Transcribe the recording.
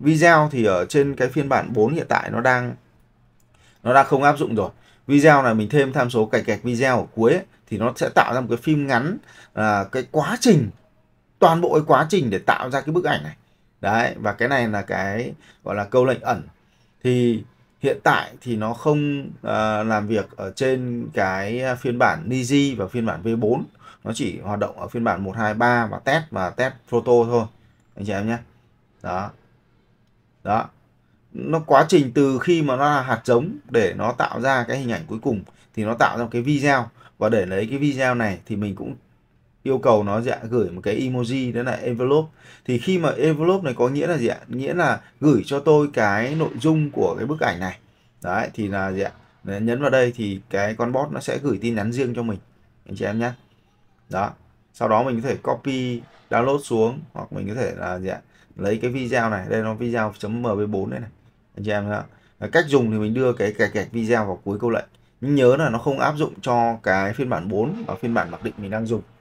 video thì ở trên cái phiên bản 4 hiện tại nó đang nó đã không áp dụng rồi video này mình thêm tham số cạch cạch video ở cuối ấy, thì nó sẽ tạo ra một cái phim ngắn là cái quá trình toàn bộ cái quá trình để tạo ra cái bức ảnh này đấy và cái này là cái gọi là câu lệnh ẩn thì hiện tại thì nó không uh, làm việc ở trên cái phiên bản Niji và phiên bản V4 nó chỉ hoạt động ở phiên bản 123 và test và test photo thôi anh chị em nhé đó đó nó quá trình từ khi mà nó là hạt giống để nó tạo ra cái hình ảnh cuối cùng thì nó tạo ra cái video và để lấy cái video này thì mình cũng yêu cầu nó dạ gửi một cái emoji đó là envelope thì khi mà envelope này có nghĩa là gì ạ nghĩa là gửi cho tôi cái nội dung của cái bức ảnh này đấy thì là gì ạ nhấn vào đây thì cái con bot nó sẽ gửi tin nhắn riêng cho mình anh chị em nhé đó sau đó mình có thể copy download xuống hoặc mình có thể là gì ạ lấy cái video này đây nó video mp4 đây này anh chị em thấy cách dùng thì mình đưa cái kẹt kẹt video vào cuối câu lệnh nhớ là nó không áp dụng cho cái phiên bản 4 và phiên bản mặc định mình đang dùng